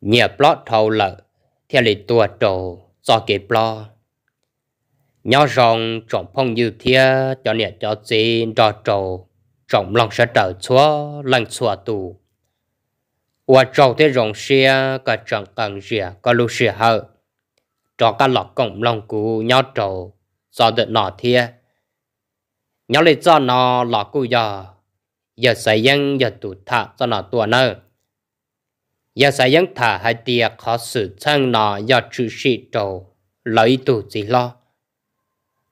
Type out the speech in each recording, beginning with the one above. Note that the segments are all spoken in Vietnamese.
nhẹ plot thâu lợ, theo lý tua trổ, do kế plot. Nhỏ rộng trọng phong như thế cho nhẹ cho xin đo trổ, trọng lòng sẽ trở chúa, lăng chúa tù. Và trâu thế rộng xe, cả trọng tầng rìa, có lưu xe hợ. Trò cả lọc cổng lòng cú nhỏ trổ, do được nọ thế Nhỏ lý do nó lọc cú dò, giờ xây dân giờ tụ thạ cho nó tùa nơ giờ sẽ dân thả hai tia khó xử sang nọ do chữ sĩ trầu lấy tù gì lo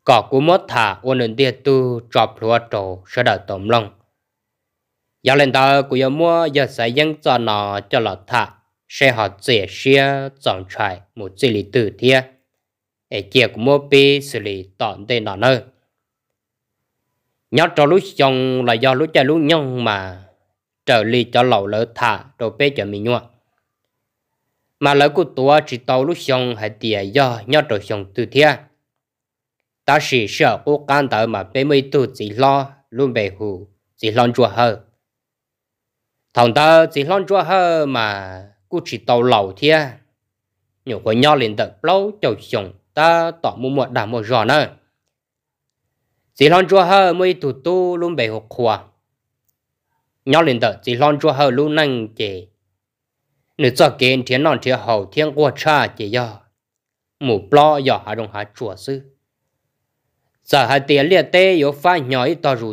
cỏ cú mốt thả ôn đến tia tu chọp lúa trầu sẽ đợi tổng lòng giờ lên tờ của giờ mua giờ sẽ dân cho nọ cho lọ thả sẽ họ dễ xe chọn trải một xử lý tử tia để chia của mua bê xử lý tọn tên nọ nơi nhớ cho lúc xong là do lúc chơi lúc nhông mà trở ly cho lẩu lỡ thả rồi bê cho mình nhuộm mà lỡ cũng tôi chỉ tàu lúc xong hay tiền do nhớ rồi xong từ thiệt ta chỉ sợ cô cảm thấy mà bên mấy tu chỉ lo luôn bề hù chỉ lo chua hơn. thằng ta chỉ lo chua hơn mà cũng chỉ tàu lâu thiệt nhiều cái nhau liền tập lâu chầu xong ta tỏ mua mua đảm mua giò nữa chỉ lo chua hơn mấy tổ tu luôn bề hù khua nhau liền tập chỉ lo chua hơn luôn năng chỉ nếu cho kiến thiên non thiên hậu thiên qua cha chỉ do mù blo giờ hà đồng hà chùa sư giờ hà tiền liệt tê yếu pha nhỏ ít to rủ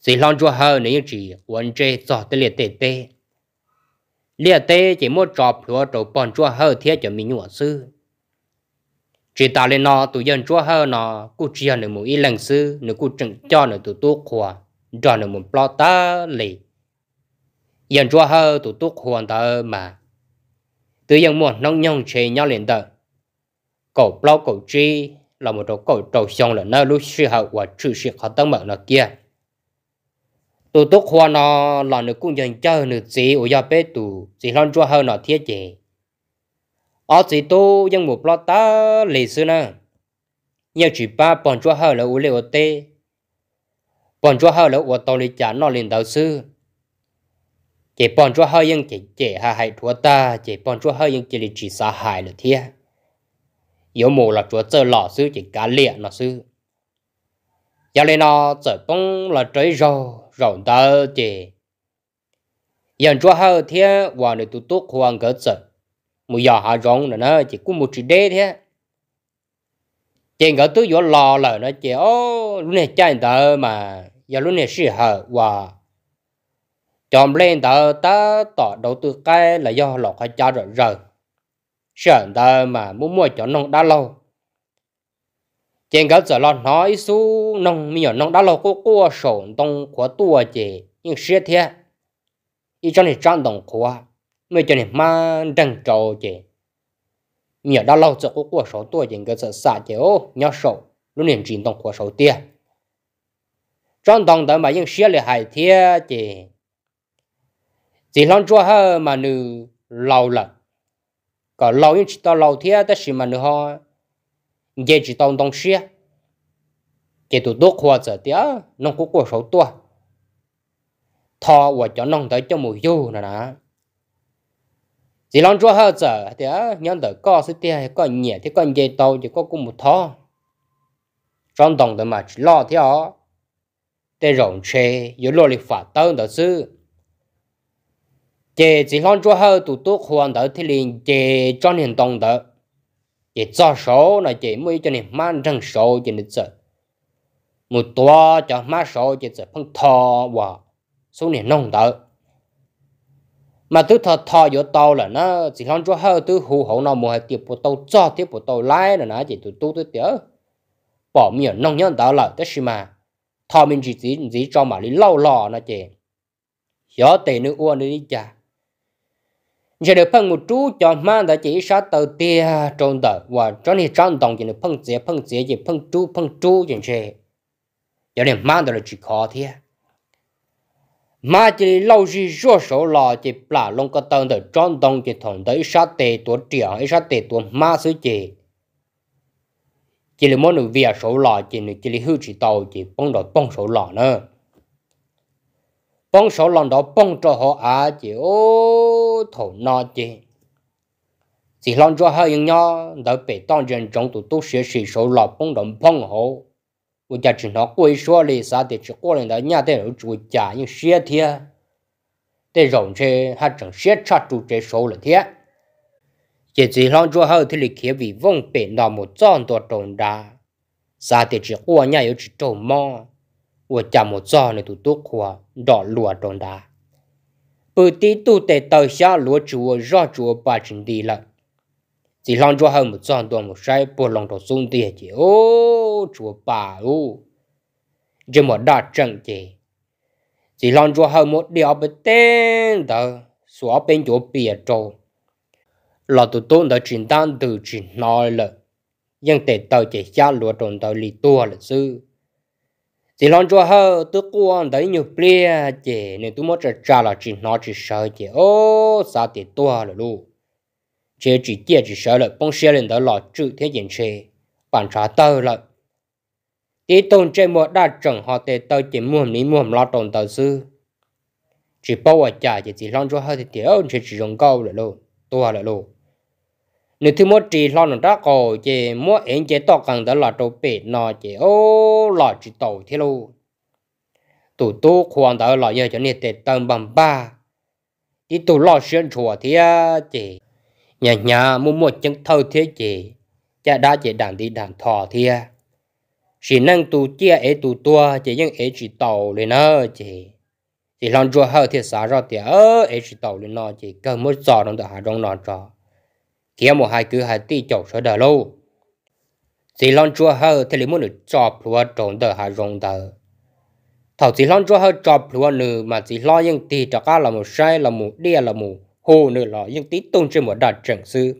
chỉ lon chùa hờ nếu chỉ quân chê cho tê liệt tê tê liệt chỉ mua trọp lúa trầu bọn chùa hờ thiên cho mình nhỏ chỉ ta lên nó tụi dân chùa hờ nó cụ chia nữa mù ít lần sư nữa cụ chừng cho nữa tụi tu khỏa cho nữa mù blo ta lì yên chua hơ tụ túc hoàn tờ mà từ yên muộn nông nhông chế nhau liền tờ cổ bao cổ chi là một chỗ cổ trầu xong là nơi lúc sư hậu và trừ sự khó tâm mở nó kia tụ túc hoàn nó là nữ cũng dân chơi nữ gì ở gia bế tụ chỉ lon chua hơ nó thiết chế ở chỉ tu yên một bao ta lịch sử nè nhiều chỉ ba bọn chua hơ là u lệ ở tê bọn chua hơ là u tàu lịch chán nó liền đầu sư chỉ bọn chúa hơi yên chỉ chỉ hà hại chúa ta chỉ bọn chúa hơi yên chỉ là chỉ xa hại là thế yếu mù là chúa chơi lọ sư chỉ cá lịa là sư giờ này nó chơi bông là chơi rầu rầu ta chỉ yên chúa hơi thế và người tu tốt hoàng cỡ chơi mù giờ hà rong là nó chỉ cũng một chỉ đế thế chỉ ngỡ tôi vô lò là nó chỉ ô lúc này chơi ta mà giờ lúc này sư hở và chọn lên tờ ta tỏ đầu tư cái là do lọ khai cha rồi rồi sợ tờ mà muốn mua cho nông đã lâu trên gấu giờ lon nói su nông mi nông đã lâu có cua sổn tông của tua chị nhưng xe thế y cho nên trang đồng của mới cho nên ma đằng trầu chị mi nhỏ đã lâu giờ có cua sổ tua trên gấu giờ xả chị ô nhỏ sổ lúc này trình đồng của sổ tia trang đồng tờ mà nhưng xe lại hại thế chị chỉ lon chua hơ mà nữ lâu lần có lâu những chỉ tao lâu thế tất sự mà nữ ho giờ chỉ tao đông xia chỉ tụ đốt hoa giờ tía nông cũng có số tua thọ và cho nông tới cho mùi du nè nè chỉ lon chua hơ giờ tía nhân tới có sự tía có nhẹ thì có dây tàu chỉ có cũng một thọ trong đồng tới mà chỉ lo theo để rộng chê yếu lo lực phát tao đó chứ chế chỉ lon cho hơi tụ tốt hoàn đỡ thì liền chế cho nên đồng đỡ chế cho số là chế mới cho nên mang răng số chế nên sợ một tua cho má số chế sợ phân thò và số nên nông đỡ mà tôi thọ thọ vô tàu là nó chỉ lon cho hơi tôi hù hậu nó mua hai tiệp bộ tàu cho tiếp bộ tàu lái là nó chỉ tụ tốt tôi tiếu bỏ miệng nông nhân đỡ là cái gì mà thọ mình chỉ chỉ chỉ cho mà đi lâu lò nó chế gió tệ nước uôn đi chả giờ được phân một chú cho mà đã chỉ sát tờ tia trộn tờ và cho nên trong đồng chỉ được phân dễ phân dễ chỉ phân chú phân chú chỉ thế giờ nên mà đã là chỉ khó thế mà chỉ lâu gì rửa số lò chỉ là lông cái tờ tờ trong đồng chỉ thằng đấy sát tề tuổi trẻ ấy sát tề tuổi ma sứ chỉ chỉ là món việc số lò chỉ là chỉ là hư chỉ tàu chỉ bông đỏ bông số lò nữa bông số lần đó bông cho họ à chỉ ô thổ nọ chỉ chỉ lần cho họ những nhau đỡ bị tăng dân trong tụ tu sửa sửa số lọ bông đồng bông hộ 我家只能过一说哩，啥的只过来的，伢在住家人歇天，在容车还正歇车住这收了天。这最上做好他的开为翁被那么长多重大，啥的只过伢又只周忙。của chả một do này tụ tốt của đỏ lùa đòn đá bự ừ, tí tụ tệ tàu xa lúa chúa do chúa bà trình đi lận chỉ lòng cho hơn một giòn tuần một say bộ lòng đồ sung tìa chỉ ô chúa bà ô chứ một đa trận chỉ chỉ lòng cho hơn một điều bê tên tờ xóa bên chỗ bìa trâu là tụ tôn đã chuyển tan từ chuyển nói lợ nhưng tệ tàu chỉ xa lúa trồn tàu lì tua là sư thì lon trước hơ tôi quan đấy nhiều plia chị nên tôi mới trả là chỉ nó chỉ sợ chị ô sao thì tua rồi luôn chế chỉ kia chỉ sợ là bông xe lên đó lọ chữ thế diện chế bản trả tơ là tí tôn chế mua đa trần họ tê tơ chỉ mua ní mua lo tồn tờ sư chỉ bao ở trả chỉ chỉ lon cho thì tiểu chế chỉ dùng câu là lô tua là lô nếu thứ mua trì lo nó ra cổ chỉ mua anh chỉ to cần đó là trâu bể nó chỉ ô là chỉ tàu thế luôn tụ tụ khoan đó là giờ cho nên tệ tâm bằng ba đi tụ lo xuyên chùa thì chỉ nhà nhà mua một chân thâu thế chỉ cha đã chỉ đàn đi đàn thọ thì chỉ năng tụ chia ấy tụ tua chỉ những ấy chỉ tàu lên nó chỉ thì làm chùa hơi thì xả ra thì ơ ấy chỉ tàu lên nó chỉ cần mới giò trong được hà trong nó cho kia một hai cứ hai tí chậu sơ đờ lâu chỉ lon chua hơ thì lấy muốn được chọp lúa trộn đờ hà rồng đờ thảo chỉ lon chua hơ chọp lúa nữ mà chỉ lo những tí cho cá là một sai là một đia là một hồ nữa là những tí tung trên một đạt trận sư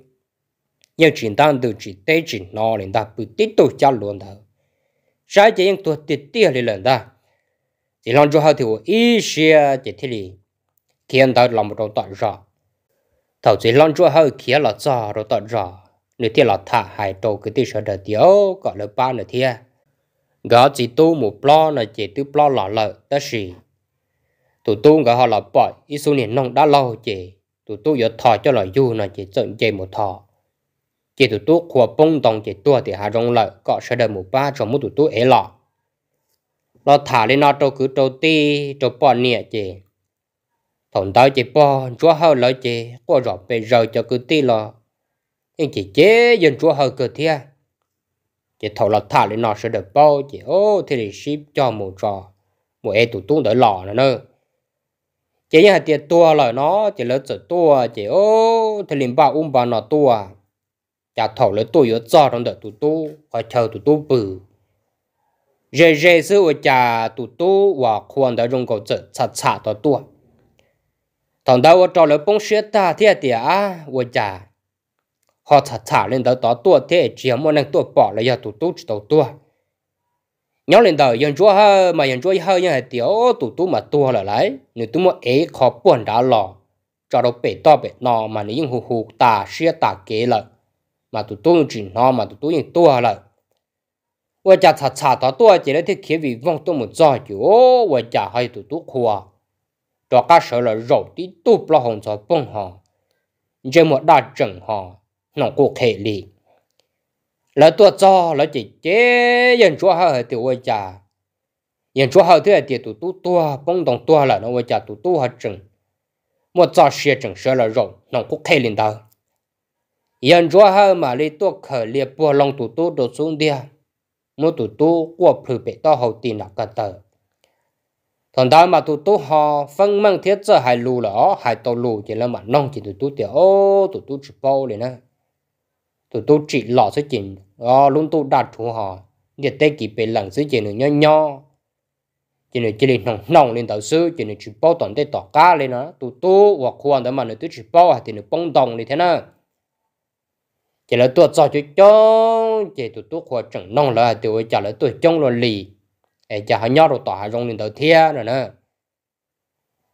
nhưng chỉ đang từ chỉ tế chỉ nó lên ta bị tí tổ cha luôn đờ sai chỉ những tuột tiệt tia lên lần ta chỉ lon chua hơ thì ít xia chỉ thế li khiến ta làm một đầu tọa rõ thầu chỉ lon chua hơi kia là giò rồi tọt giò nửa thiên là thả hải đồ cứ tí sợ đợt thiếu gọi là ba nửa thiên gã chỉ tu một plo là chỉ tu plo lọ lợ ta xì tụ tu gã họ là bỏi ít số niên nông đã lâu chỉ tụ tu giờ thọ cho là du là chỉ trận chơi một thọ chỉ tụ tu khua bông đồng chỉ tua thì hà rong lợ gọi sợ đợt một ba trong một tụ tu ế lọ nó thả lên nó trâu cứ trâu ti trâu bò nè chỉ thằng đó chỉ bỏ chúa hậu lại chỉ qua rõ bề rời cho cứ ti lo nhưng chỉ chế dân chúa hậu cứ thế chỉ thầu là thả lên nó sẽ được bao chỉ ô thì để ship cho một trò một em tụt tung đỡ lọ nữa nữa chỉ như hạt tiền tua lời nó chỉ lớn sợ tua chỉ ô thì liền bảo um bà nó tua chả thầu lấy tua yếu cho trong đợt tụt tu họ chờ tụt tu bự rồi rồi sư ở chả tụt tu và khuôn đã dùng cầu chữ chặt chặt tao tua thằng đó cho lỡ bông xe ta thế thì à vợ trả họ thả thả lên đầu đó tua thế chỉ muốn nên tua bỏ lại giờ tụt tụt đầu tua nhớ lên đầu yên chúa ha mà yên chúa ha như hệ tiểu tụt tụt mà tua lại lại nếu tụt mà ấy khó buồn đã lò cho nó bể to bể nọ mà nếu yên hù hù ta xe ta kế lại mà tụt tụt chỉ nọ mà tụt tụt yên tua lại vợ già thả thả đó tua chỉ lấy thế khi vì vong tụt một giỏi chứ vợ già hay tụt tụt khoa cho cá sợ là rồi tí tu lo hồng cho bông họ giờ một đa trần họ nó cố khề lì là tua cho là chỉ chế yên chúa hao hệ tiểu ôi cha yên chúa hao thế thì tụ tu tua bông đồng tua là nó ôi cha tụ tu hao trần một cho xe trần sợ là rồi nó cố khề lên đâu yên chúa hao mà lấy tua khởi liệt bùa lòng tụ tu đổ xuống đi mua tụ tu qua phử bể to hậu tiền là cả tờ thằng đó mà tụi tôi họ phân mang thiết cho hai lù đó hai tàu lù chỉ là mà nông chỉ tụi tôi tiểu ô tụi tôi chỉ bao liền nè tụi tôi chỉ lọ số tiền, đó luôn tôi đặt chủ họ để tê kỳ bề lần số tiền nữa nho nho chỉ là chỉ là nông nông lên tàu sư chỉ là chỉ bao toàn tê tỏ cá lên đó tụi tôi hoặc quan đó mà nó tôi chỉ bao thì nó bông đồng như thế nè, chỉ là tôi cho cho cho chỉ tụi tôi khoa chẳng nông là tụi chả là tôi trong là lì cho họ nhớ rồi tỏa rong lên đầu thiên rồi nữa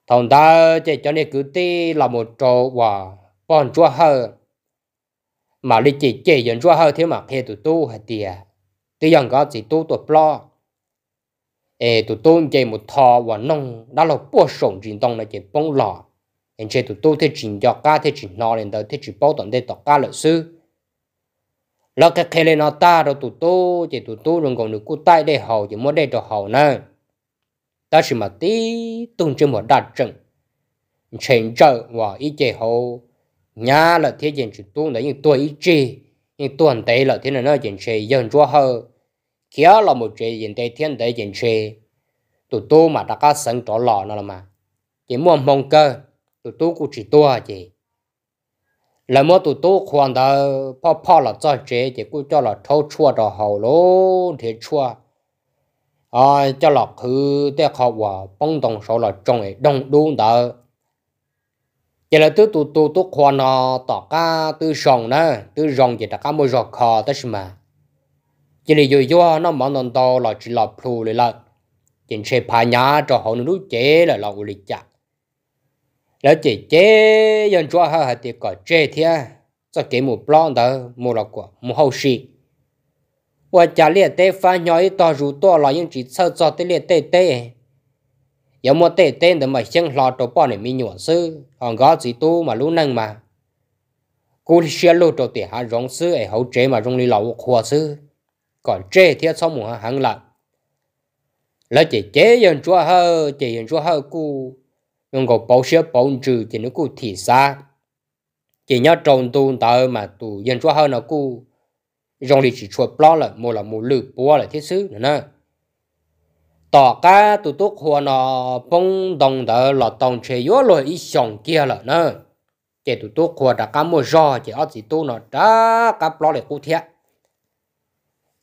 thằng ta chỉ cho nên cứ ti là một chỗ và bọn chúa hơ mà lịch chỉ chỉ dẫn chúa hơ thế mà phê tụi tu hả tìa tuy rằng có chỉ tu tụi lo ê tụi tu chỉ một thò và nông đã là bùa sổng trình tông là chỉ bông lọ anh chỉ tụi tu thế trình cho cá thế trình nọ lên tới thế chỉ bảo toàn đây tọt ca lợi sư nó cái khe lên nó ta rồi tụt tu, chỉ tụt tu rồi còn được cú tay để hầu chỉ muốn để cho hầu nè ta chỉ mà tí tung trên một đạt trận chèn trợ và ý chế hầu nhà là thế diện chỉ tu đấy nhưng tôi ý chế nhưng tuần tế là thế này nó diện chế dân chúa hờ kia là một chế diện tế thiên tế chuyện chế tụt tu mà đã có sẵn trỏ lò nó là mà chỉ muốn mong cơ tụt tu cũng chỉ tua chỉ là mua tụ tố khoan đó, po po là cho chế thì cũng cho là thâu chua đó hậu luôn thì chua à cho là cứ để họ hòa bông đồng số là trong ấy đông đúng đó chỉ là tụt tụ tụ tụ khoan nó tỏ cả tứ rồng nè, tứ rồng thì đã cá mua rồng khó đó xí mà chỉ là vừa vừa nó món non to là chỉ là phù lại là chính sẽ phá nhá cho họ nó chế là là uli chặt đó chỉ chế dân chúa hả hả thì có chế thia cho cái mù plon đó mù lọc của mù hậu sĩ và trả liệt tê pha nhỏ ít to rủ to là những chỉ sơ cho tê liệt tê tê giờ mua tê tê để mà xem lọ tổ bò này mi nhuận sư còn gõ gì tu mà lũ năng mà cú xe lô tổ tê hạ rong sư ấy hậu chế mà rong đi lậu khua sư còn chế thia sau mù hả hẳn lại lỡ chỉ chế dân chúa hơ chỉ dân chúa hơ cú nhưng có bảo sẽ bảo trừ chỉ nó cụ thị xa chỉ nhớ trồng tu tờ mà tu dân chúa hơn nó cụ rong đi chỉ chuột lo là một là một lử búa là thế sứ nữa nè tỏ cá tụ tốt hoa nó phong đồng tờ là đồng chế yếu rồi ít sòng kia là nữa. chỉ tụ tốt hoa đã cả mua rò chỉ ở chỉ tu nó đã cả lo để cụ thiệt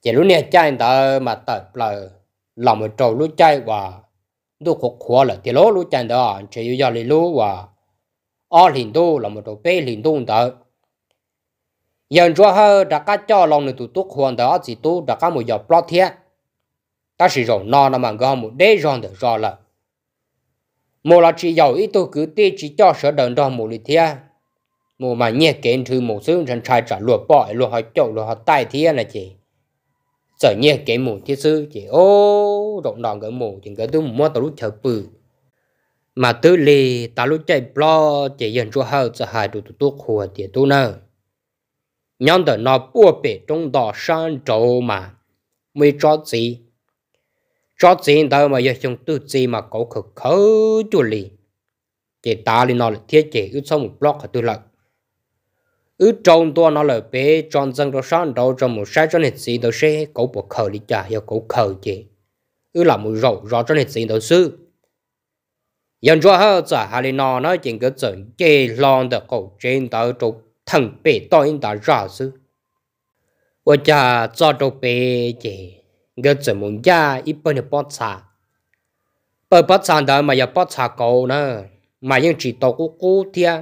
chỉ lúc này chạy tờ mà tờ là lòng một trầu lúc chạy và 都可可了，第六路站的，只有压力路哇，二零多那么多北零多的，人之后大家家人都都看到自己都大家没有白天，但是让那那么个没得让的让了，莫了只有一头狗对只叫蛇等到某一天，我们也跟着某生人才在落包落下叫落下代天了去。sở nhẹ cái mù thiết sư chỉ ô rộng đòn gỡ mù chỉ gỡ tôi mua tao lúc chờ bự mà tư lì ta lúc chạy blo chỉ dần cho hậu cho đủ tụi tụi khua thì tôi nè nhóm tờ nó bua bể trong đỏ sang trâu mà mới cho gì cho gì đâu mà giờ chúng tôi gì mà cậu khờ khờ chú lì chỉ ta lì nó là thiết chỉ ít xong một block của tôi lại ứ trông tua nó lở bé tròn dân đó sáng đầu trong một sai cho nên gì đó sẽ cổ bộ khờ đi chả hiểu cổ khờ gì ứ là một rậu rõ cho nên gì đó sư dân chúa hơ giả hà lì nó nói chuyện cái chuyện chê lon được cổ trên tàu trục thằng bé to in đã rõ sư và cha cho trục bé chê cái chuyện muốn cha ít bên được bớt xa bớt bớt xa đó mà giờ bớt xa cổ nữa mà những chỉ tàu cũ cũ thiệt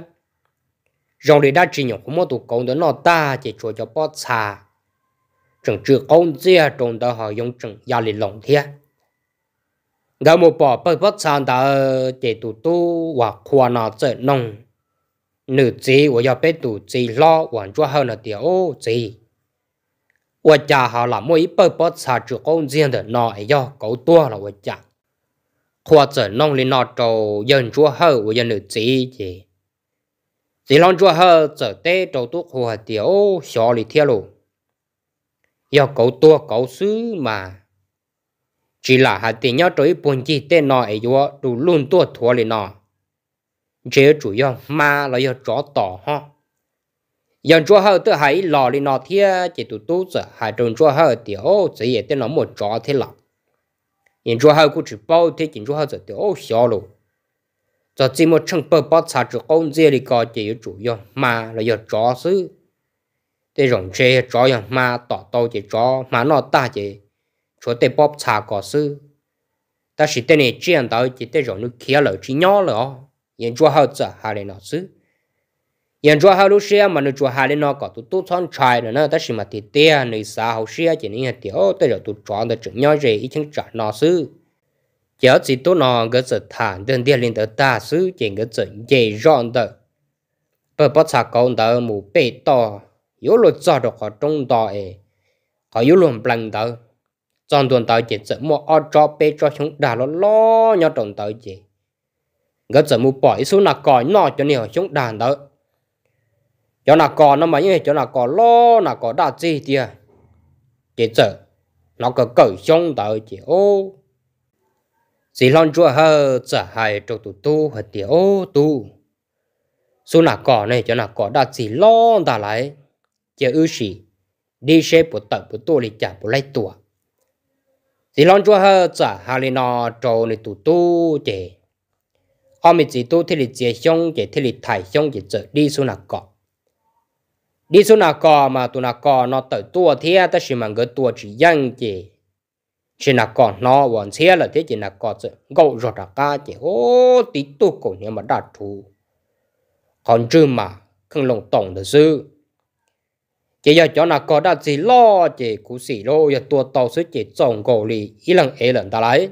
rong để đã chỉ nhổ không mua tổ công đó nó ta chỉ cho cho bó xà chẳng chưa công chia trong đó họ dùng chẳng gia đình lòng thế đã một bỏ bớt bớt xà đã chỉ tụ tu và khoa nào chơi nông nữ gì và giờ bé tụ gì lo hoàn cho hơn là tiểu gì và cha họ là mỗi bớt bớt xà chưa công riêng để nó ấy do cậu tua là và cha khoa chơi nông lên nó trầu dân chúa hơn và dân nữ gì gì chỉ lòng chùa hờ trở tê trầu tuốc hồ hạt tiểu xó lì theo lù do cậu tua cậu xứ mà chỉ là hạt tiền nhau trôi buồn chi tên nọ ấy vô đủ luôn tua thua lì nọ chế chủ yếu mà là do chó tỏ ha giờ chùa hờ tự hãy lò lì nọ thia chỉ tụ tu sợ hai trồng chùa hờ tiểu chỉ để tên nó một chó thế lọ nhìn chùa hờ cũng chỉ bao thế chỉ chùa hờ giờ tiểu xó lù cho chỉ một trong bờ bát xả chủ công dễ đi có chỉ chủ yếu mà là do chó xứ để rồng chê chó yếu mà tỏ tàu chỉ chó mà nó ta chỉ chỗ để bóp xả có xứ ta chỉ tên này chuyện đó chỉ để rồng nó kia lỡ chỉ nhỏ lỡ yên chúa hậu giả hà lên nó xứ yên chúa hậu lúc xưa mà nó chúa hà lên nó có tụ tụ chọn trai rồi nó ta chỉ mà thì tia nơi xa hậu xưa chỉ nên hiểu để rồi tụ chọn được chữ nhỏ gì ít chẳng trả nó xứ chéo chỉ tôi nó cái sự thản đơn điên linh tới ta sứ chuyện cái sự dễ dọn đó bởi bắt sạc con đó mù bê to yếu luật cho được họ trong đó ấy họ yếu luôn bằng đó trong tuần tới chỉ sợ mua ở cho bê cho chúng đã lo lo nhau trong tới chỉ cái sự mù bỏ số nào gọi nọ cho nhiều chúng đàn đó cho là gọi nó mà như cho là gọi lo là gọi đa gì thì chỉ sợ nó có cởi trong tới chỉ ô sĩ lon chua hơ trả hài cho tụ tu hờ tía ô tu số nà cỏ này cho nà cỏ đặt sĩ lon đã lại chờ ư sĩ đi xe bộ tập bộ tu lì chả bộ lấy tua sĩ lon chua hơ trả hà lì nọ trâu lì tù tu chè họ mình chỉ tu thì lì chè xong chè thì lì thải xong chè trở đi số nà cỏ đi số nà cỏ mà tụ nà cỏ nó tới tua thế ta chỉ mang cái tu chỉ dân chè chỉ là còn nó bọn xe là thế chỉ là còn sự gấu rồi cả ca chỉ ô tí tu cổ nhưng mà đạt thú còn chứ mà không lòng tổng được sư chỉ giờ cho nó có đặt gì lo chỉ cú xỉ lô giờ tua tàu sư chỉ trồng cổ lì ý lần ấy lần ta lấy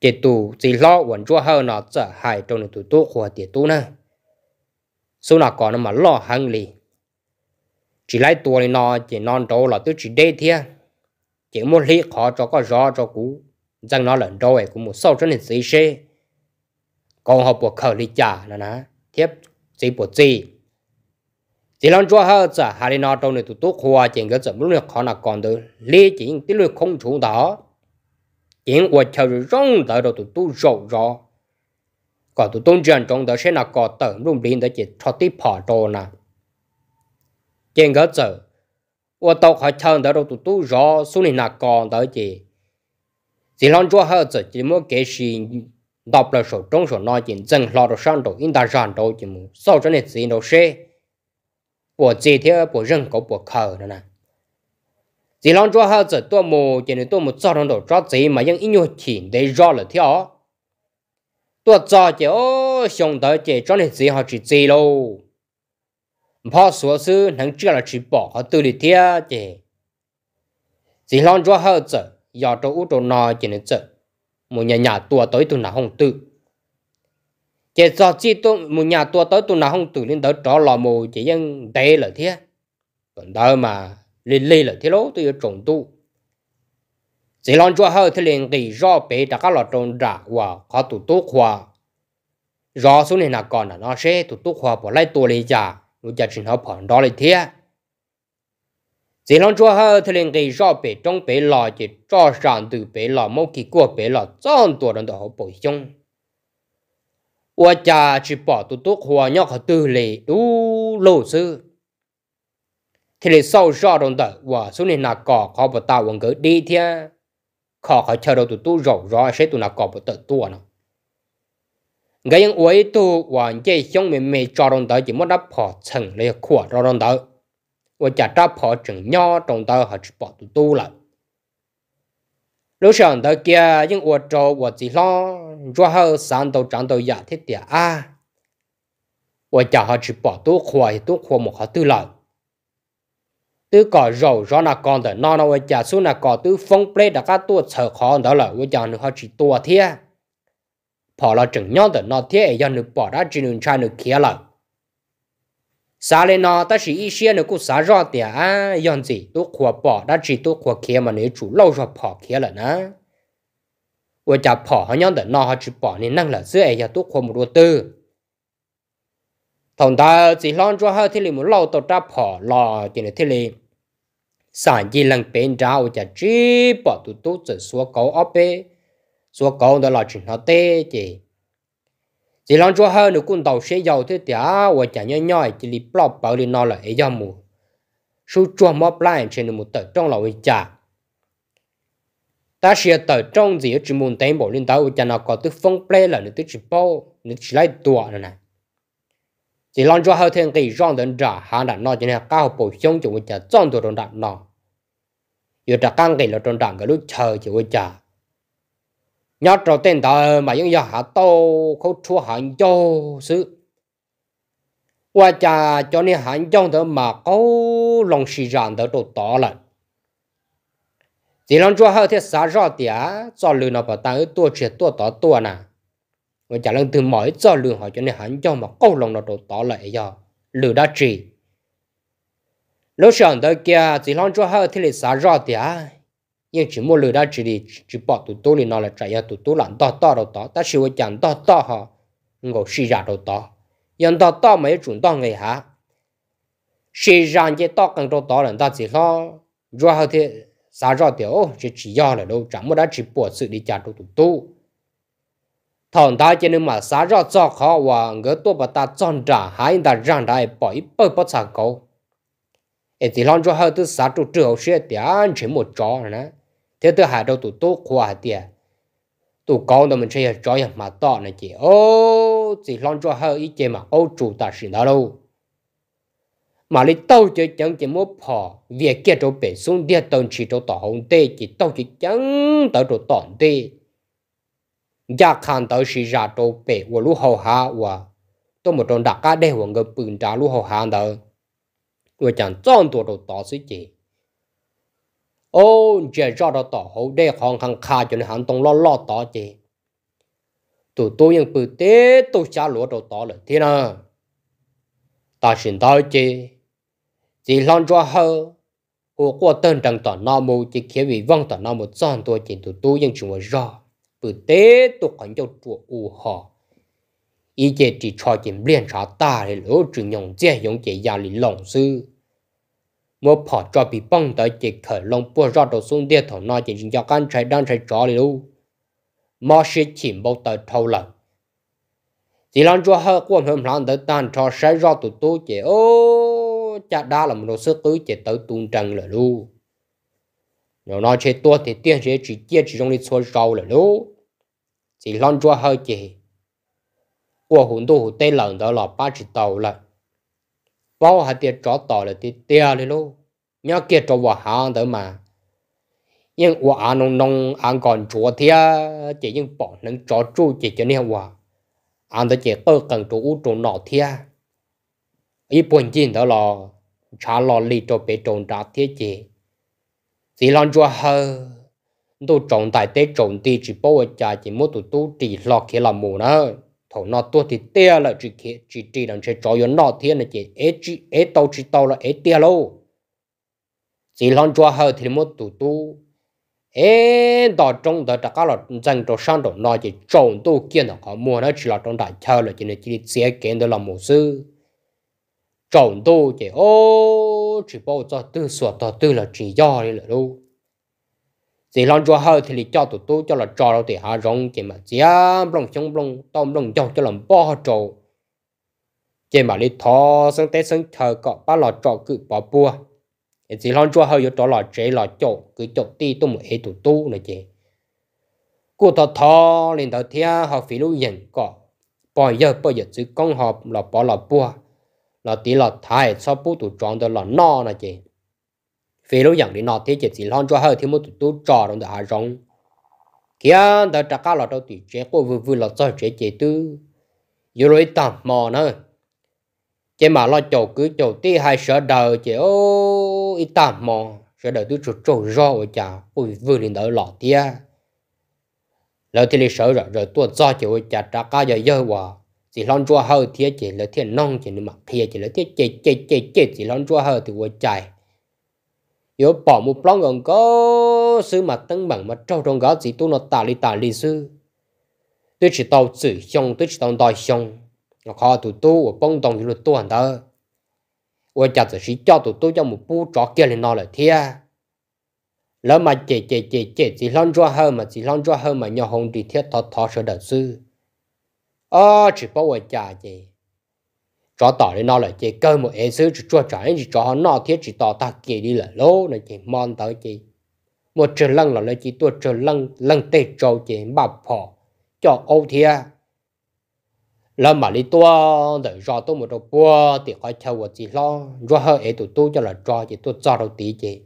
chỉ tu chỉ lo vẫn chua hơn nó sợ hại trong này tu tu của tiền tu nè số là còn mà lo hàng lì chỉ lấy tua này nó chỉ non đầu là tôi chỉ đây thiệt chỉ một lý khó cho có rõ cho cú rằng nó lần đầu ấy cũng một sâu cho nên dễ xê còn họ buộc khởi lý trả là ná tiếp gì bộ gì chỉ lần cho họ trả hai nó trong này tụt tốt hoa chỉ cái chậm lúc khó là còn được lý chỉ những lúc không chủ đó chỉ của chờ rong tới rồi tụt tốt rộng rõ còn tụt tôn truyền trong đó sẽ là có tận luôn đến đó chỉ cho tiếp họ tròn nè chỉ cái chậm 我到快唱到都都热，手里拿钢刀去，这两桌孩子怎么给是拿不了手中手拿紧，正拿到上头，应当上头怎么手中的钱都是，我这天不认狗不靠的呢。这两桌孩子多么今天多么早上都抓贼嘛，因因为天得热了跳，多早就想到这，这里最好是贼喽。họ số sư nâng chưa là chỉ bỏ họ tự đi theo chứ chỉ lon cho họ chở giờ cho út cho nó chỉ nên chở một nhà nhà tua tới tụi nào không tự chỉ cho chỉ tụi một nhà tua tới tụi nào không tự nên đỡ trò lò mù chỉ dân đây là thế còn đâu mà lên lên là thế lố tôi trồng tu chỉ lon cho họ thì liền kỳ do bé đã các lọ trồng trả và họ tụt tốt hòa do số này là còn là nó sẽ tụt tốt hòa bỏ lại tua lấy trả người ta chỉ học phần đó là thế chỉ lòng chúa hơ thì lên cái rõ bể trong bể lò chỉ cho sản từ bể lò mâu kỳ của bể lò chọn tuổi đồng đầu bổ sung 我家只把都都花鸟和都来都老师，他来少少中的我手里那搞搞不到，我个第一天，考考跳到都都绕绕，谁都那搞不得多呢。người dân uế tu hoàn chế xong mình mình cho đồng tới chỉ muốn đáp họ chừng lấy khua cho đồng tới và chả đáp họ chừng nhỏ đồng tới họ chỉ bỏ tu tu lại lúc sáng tới kia những uế cho uế chỉ lo cho họ sáng đầu trắng đầu giả thế tiệt à và chả họ chỉ bỏ tu khua tu khua một họ tư lại tư cỏ rầu rõ là còn tới non nó và chả xuống là cỏ tư phong ple đã các tu sợ khó đó là và chả nữa họ chỉ tu thiệt bỏ lo chừng nhau tờ nó thế ấy dân được bỏ đã chỉ nên trai được kia lại xa lên nó ta chỉ ý xia nữa cũng xa rõ thì à dân gì tôi khua bỏ đã chỉ tôi khua kia mà nếu chủ lâu rồi bỏ kia là nè vừa chả bỏ họ nhau tờ nó họ chỉ bỏ nên năng là giữa ấy giờ tôi khua một đôi tư thằng ta chỉ lo cho họ thì liền một lâu tao ra bỏ lo chỉ nên thế sản gì lần bên trao chả chỉ bỏ tụt tụt rồi số cầu ấp ấy số cầu đó là chuyện nó tê chị chỉ lòng chúa hơn được cũng đầu xe dầu thế tía và chả nhớ nhói chỉ lì bỏ bảo lì nó là ấy giờ mù số chúa mà lại trên một tờ trong lòng ấy chả ta sẽ tờ trong gì chỉ muốn tên bộ lên tàu chả nó có tức phong ple là nữa tức chỉ bao nữa chỉ lại tua rồi này chỉ lòng chúa hơn thiên cái rong đơn giản hàng đã nói cho nên cao bổ sung cho chúng chả trong đồ đạn nó giờ trả căng kỳ là trong đạn cái lúc chờ chúng chả nhớ trâu tên tờ mà những giờ hạ tô khâu chua hạ cho sự qua cha cho nên hạ trong đó mà có lòng sĩ ràng tờ đồ tỏ lại chỉ lòng chua hơi thế xả rõ tía cho lừa nó bảo tăng ở tua chuyện tua tỏ tua nè mà chả lần từ mỗi cho lừa họ cho nên hạ trong mà có lòng nó đồ tỏ lại giờ lừa đã trì lúc sáng tới kia chỉ lòng chua hơi thế là xả rõ tía nhưng chỉ mua lừa đó chỉ đi chỉ bỏ tụ tố thì nó là chạy ra tụ tố lặn to to đầu to ta siêu chẳng to to ha, ngô xì ra đầu to nhưng to to mấy chuẩn to người hả xì ra chỉ to càng đầu to là ta chỉ lo rồi họ thì sao ra tiểu chỉ chỉ do là đâu chẳng mua đã chỉ bỏ sự đi chả tụ tụ thằng ta chỉ nên mà sao ra cho họ và ngỡ tôi bà ta chọn trả hai ta rằng đại bỏ ít bơi bỏ sang cầu ไอ้ที่ลองจะให้ตัวสาธุเจ้าเสียเดียนเฉยหมดจอนะ thế tôi hà đâu tụ tốt khoa tiệt tụ con đó mình chơi trò gì mà to này chị ô chỉ lon cho hơi ít chơi mà ô chủ ta xin đó đâu mà lấy tàu chơi chẳng chỉ mua phò việc kia chỗ bể xuống địa tầng chỉ chỗ tỏ hồng tê chỉ tàu chỉ chẳng tới chỗ tỏ tê gia dạ khan tới sĩ ra chỗ bể của lũ hầu hạ và tôi một trong đặc cá để hoàng người bình trả lũ hầu hạ đó và chẳng chọn tổ chỗ tỏ sĩ chị ô giờ cho đó tỏ hậu để hàng hàng khá cho nên hàng tông lo lo tỏ chị tụi tôi những bự tế tôi xả lúa đầu tỏ là thế nào ta xin tao chị chỉ lon cho hơ của qua tên rằng tỏ nó mù chỉ kia vì vong tỏ nó một giòn tôi chị tụi tôi những chúng ra bự tế tôi còn cho chùa u họ ý chị chỉ cho chị liên trả ta để lỗ trường nhồng dễ dùng chị gia lý lòng sư một phỏ cho bị bông tới chỉ khởi lông bua ra đồ xuống địa thổ nói chỉ cho con trái đang trái chó đi mà sẽ chỉ một tới thâu lần chỉ làm cho hơi quân hôm làm tới tan cho sai ra tụi tôi chỉ ô cha đa là một đồ sức cứ chỉ tới tung trần là luôn nếu nói chế tua thì tiền sẽ chỉ chia chỉ trong đi xôi rau là luôn chỉ làm cho hơi chỉ của hồn đồ hồn tây lần đó là ba chỉ tàu là bao hạt tiền chó tỏ là tiền tiền đấy luôn nhớ kia cho vợ hàng tới mà nhưng vợ ăn nông nông anh còn chúa thì chỉ những bọn nâng chó chú chỉ cho nên vợ anh tới chỉ tơ cần chú út chú nọ thì ý buồn chín đó là trả lo lì cho bé trộn trả thiết chỉ chỉ làm cho hơ tôi trộn tại tế trộn thì chỉ bảo cha chỉ muốn tụi tôi chỉ lo kia làm mù nữa thổ nó tua thì tia là chỉ kia chỉ chỉ đang chơi trò yến nọ thiên là chỉ ế chỉ ế tàu chỉ tàu là ế tia lâu chỉ lon cho hơi thì một tụ tu ế đỏ trong đó đã có là dân đồ sang đồ nọ chỉ trộn tu kia nó có mua nó chỉ là trong đại chơi là chỉ là chỉ sẽ kiến đó là một sư trộn tu chỉ ô chỉ bao giờ tư sửa tờ tư là chỉ do đi là đâu chỉ lòng cho hơi thì cho tụi tu cho là cho đâu thì họ rong chỉ mà chỉ à, lòng chống lòng tôm lòng cho cho lòng bỏ trầu chỉ mà đi thò sang tết sang thờ cọ ba lò trọ cự bỏ bua chỉ lòng cho hơi cho lò chế lò chỗ cứ chỗ ti tôi một hệ tụi tôi này chị cô thọ thọ lên đầu thia họ phí lưu yên cọ bỏ giờ bỏ giờ chứ con họ là bỏ lò bua là tí là thái sau bút tụi tròn đó là no này chị phê lô dạng đến nọ thế chết gì lon cho hơi thì một tụt tụt trò đồng đã rong kia đã trả cá lọt đầu tụt chế cô vừa vừa lọt cho chế chế tư dù rồi tạm mò nữa chế mà lo chỗ cứ chỗ tí hai sợ đời chế ô ít tạm mò sợ đời tôi chỗ chỗ do ở chả cô vừa liền đỡ lọ tia lỡ thì sợ rồi rồi tôi do chế ở chả trả cá giờ giờ hòa chỉ lon chua hơi thiệt chỉ là non chế chỉ mà thiệt chế là thiệt chế chế chế chế chỉ lon chua hơi thì vừa chạy yếu bỏ một plong ngon có sư mà tăng bằng mà trâu trong gã chỉ tu nó tà li tà li sư tôi chỉ tàu chỉ xong tôi chỉ tàu đòi xong nó khó tụ tu và bông đồng như là tu hẳn đó và chặt chỉ sĩ cho tụ tu cho một bu chó kia lên nó là thia lỡ mà chè chè chè chè chỉ lon cho hơn mà chỉ lon cho hơn mà nhau hồng thì thiết thọ thọ sợ đợt sư ờ chỉ bảo ở chả vậy cho tỏ lên nó là chỉ cơ một em xứ chỉ cho trái chỉ cho họ nó thiết chỉ tỏ ta kỳ đi là lô là chỉ mòn tới chỉ một trừ lần là lấy chỉ tua trừ lần lần tê châu chỉ bà phò cho ô thia là mà đi tua để cho tôi một đầu bua thì coi theo một chỉ lo cho họ ế tụ tu cho là cho chỉ tôi cho đầu tí chỉ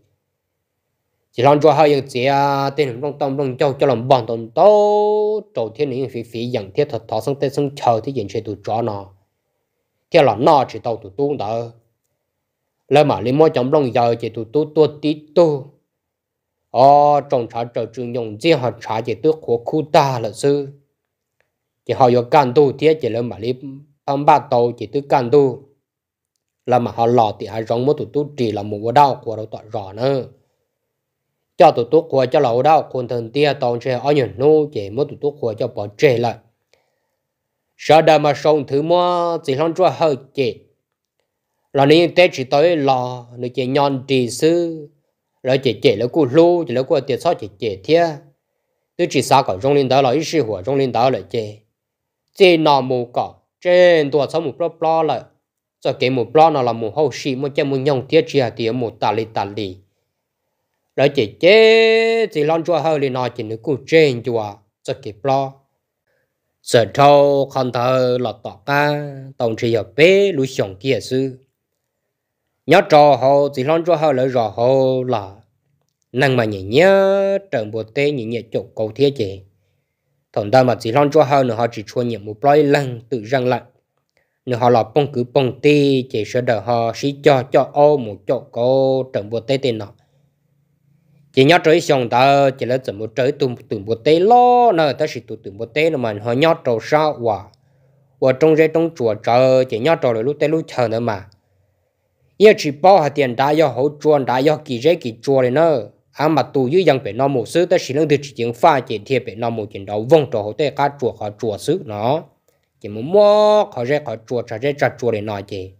chỉ lo cho hơi chỉ à tên trong tâm trong châu cho làm bọn tồn tố trầu thiên những phí phí dần thiết thật thọ sinh tê sinh chờ thì diện chuyện tụ cho nó chỉ là nó chỉ tàu tụt tu đó lỡ mà lý mô trong lòng giờ chỉ tụt tu tu tí tu ở ờ, trong trả trở trường nhung riêng họ trả chỉ tước của khu ta là sư chỉ họ có can tu thiết chỉ lỡ mà lý ông ba tàu chỉ tước can tu là mà họ lò thì họ rong mô tụt tu chỉ là một quả đau của đầu tọa rõ nữa cho tụt tu của cho lẩu đau con thần tia tàu chỉ ở nhận nô chỉ mô tụt tu của cho bỏ trề lại sau đà mà sống thứ mua chỉ lon cho hơi chị là nên tế chỉ tới lò nên chị nhon trì sư rồi chị chị là cô lu chị là cô tiệt sao chị chị thia tôi chỉ sao còn trong linh đó là ý sư của trong linh đó là chị chị nọ mù cỏ trên tua sau một blo blo là cho cái một blo nó là một hậu sĩ một chân một nhông tiết chia thì một tà lì tà lì rồi chị chị chỉ lon cho hơi thì nó chỉ nó cô trên chùa cho cái blo sở trâu con thơ lọt tọt ca tổng trị hợp bế lũ sổng kia sư nhớ trò hồ chỉ lon cho hồ lỡ rò hồ là năng mà nhỉ nhớ trận bộ tê nhỉ nhỉ chụp cầu thiết chị thằng ta mà chỉ lon cho hồ nữa họ chỉ chua nhỉ một ploi lăng tự răng lạnh nữa họ là bông cứ bông tê chỉ sợ đợi họ sĩ cho cho ô một chỗ cô trận bộ tê tên nọ chỉ nhớ trời xong ta chỉ là 怎么 trời tụm tụm một tế lo nè ta chỉ tụm tụm một tế nó mà họ nhớ trời sao hòa và trong cái trong chùa trời chỉ nhớ trời lúc tế lúc chờ nữa mà giờ chỉ bảo hạt tiền đã do hậu chùa đã do kỳ rễ kỳ chùa nè à mà tụ như dân bị nó một xứ ta chỉ lương thực chỉ chứng pha chỉ thiệt bị nó một chuyện đầu vong trời hậu tế cả chùa họ chùa xứ nó chỉ muốn mua họ rễ họ chùa trả rễ trả chùa này nọ chỉ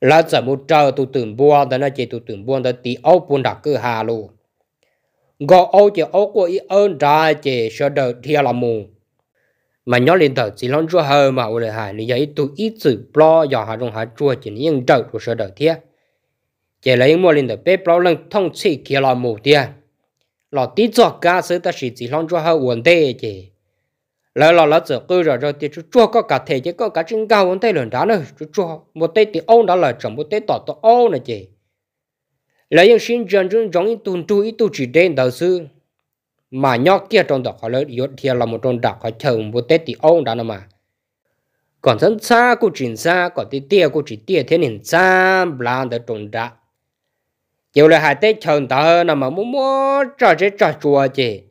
là giờ một trâu tụ tưởng bua đó là chỉ tụ tưởng bua đó tí ốc buôn đặc cứ hà lù gò ốc chỉ ốc của ý ơn ra chỉ sợ đợi thiệt là mù mà nhớ lên tờ chỉ lon chua hờ mà ôi lời hại lý giải tụ ý chữ bao giờ hà trong hà chua chỉ những đợi của sợ đợi thiệt chỉ lấy mua lên tờ bé bao lần thông chỉ kia là mù thiệt lọ tí cho cá sứ ta chỉ chỉ lon chua hờ ổn tê chỉ lỡ lỡ lỡ giờ cứ rồi rồi thì chú cho có cả thể chứ có cả chân cao muốn thấy lần đó nữa chú cho một tay thì ông đã là chồng một tay tỏ tỏ ông này chị lấy những sinh dân chúng giống như tuôn tu ít tu chỉ đến đầu sư mà nhóc kia trong đó họ lấy yết thì là một trong đặc họ chồng một tay thì ông đó nữa mà còn dân xa cô chuyển xa còn thì tia cô chỉ tia thế nên xa là được trong đặc chiều là hai tay chồng tớ là mà muốn muốn trò chơi trò chùa chị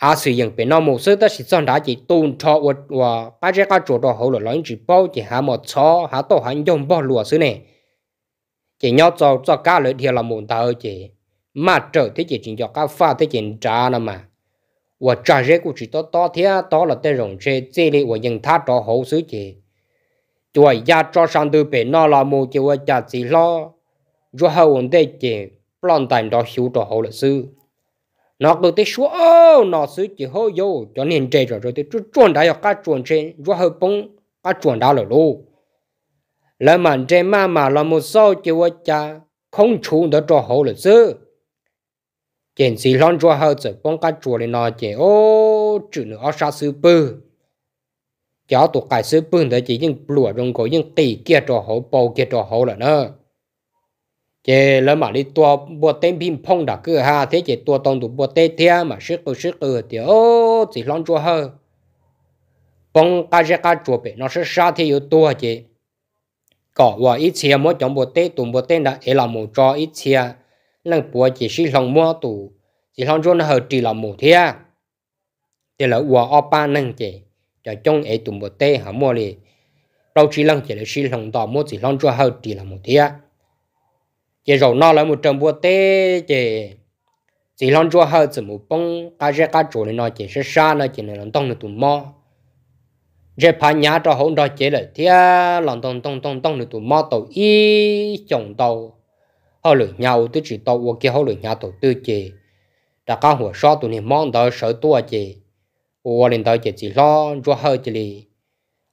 à sử dụng bên nào một số đó chỉ chọn đã chỉ tồn cho vật và bây giờ cái chỗ đó hầu là lấy chỉ bao chỉ hạ một số hạ tổ hạ dùng bao lúa số này chỉ nhớ cho cho cá lợi thì là muốn tao chỉ mà trở thế chỉ chỉ cho cá pha thế chỉ trả nó mà và trả rễ cũng chỉ to to thế to là tên rồng rễ chế đi và những thác đó hậu xứ chỉ chuột gia cho sang từ bên nào là một chiều chả chỉ lo rồi hầu ổn định chỉ plan time đó hiểu cho hầu là số nó cứ tới số ô nó sử chỉ hô vô cho nên chơi rồi rồi tới chút chuẩn đã có chuẩn chơi rồi hơi bông có chuẩn đã rồi luôn là mình chơi mà mà là một số chỉ vợ cha không chủ được cho hậu là chứ chuyện gì lon cho hậu chỉ bông có chuẩn thì nó chỉ ô chữ nữa sao sư bự cháu tụi cái sư bự đó chỉ những lụa rồng cổ những tỷ kia cho hậu bầu kia cho hậu là nữa chế lỡ mà đi tua bộ tên pin phong đã cứ ha thế chế tua tông tụ bộ tê thea mà sức cơ sức cơ thì ô chỉ lon chua hơ bông cá rẽ cá chua bể nó sẽ sa thì yếu tua chế có và ít chia mỗi trong bộ tê tụ bộ tê đã ấy là một cho ít chia năng bộ chỉ sĩ lòng mua tụ chỉ lon chua nó hơ chỉ là một thea thì là và ở ba năng chế cho trong ấy tụ bộ tê hả mua liền đâu chỉ lăng chế là sĩ lòng đỏ mua chỉ lon chua hơ chỉ là một thea chỉ rồi nó là một trồng bùa tê chỉ chỉ lon chua hơi chỉ một bông cá rẽ cá chuột này nó chỉ sẽ xa nó chỉ này lon tông được tụi mò rẽ phá nhá cho hỗn đó chỉ là thia lon tông tông tông tông là tụi mò tàu y chồng tàu họ lửa nhau tới chỉ tàu qua kia họ lửa nhau tàu tư chỉ đã cá หัว so tụi này mò đó sợ tua chỉ qua lên đó chỉ chỉ lon chua hơi chỉ lì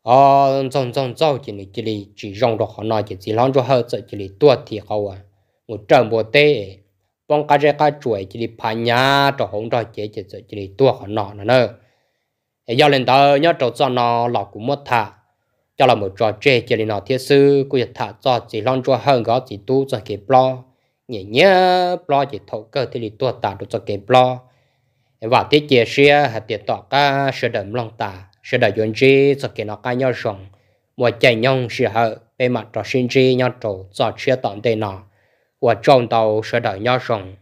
ờ trong trong trong chỉ này chỉ lì chỉ rong đó họ nói chỉ chỉ lon chua hơi chỉ lì tua thì câu à ngủ trở mùa tê bông cá rê cá chuối chỉ đi phá nhà cho trò chế chỉ chỉ đi tua khỏi nọ nữa do lên tờ nhớ trâu cho nó lọ cũng mất thả cho là một trò chơi chỉ đi nó thiết sư cũng thả cho chỉ lon cho hơn gõ chỉ tu cho cái blo nhẹ nhớ blo chỉ thấu cơ thì đi tua tả cho cái blo và tiết chế xe hạt tiết tỏ ca sơ đầm lòng ta, sơ đầm dọn chi cho cái nó ca nhau rộng mùa chạy nhông sửa hợ bề mặt trò sinh chi nhau trâu cho chia tọn tên nó 我撞到時代躍進。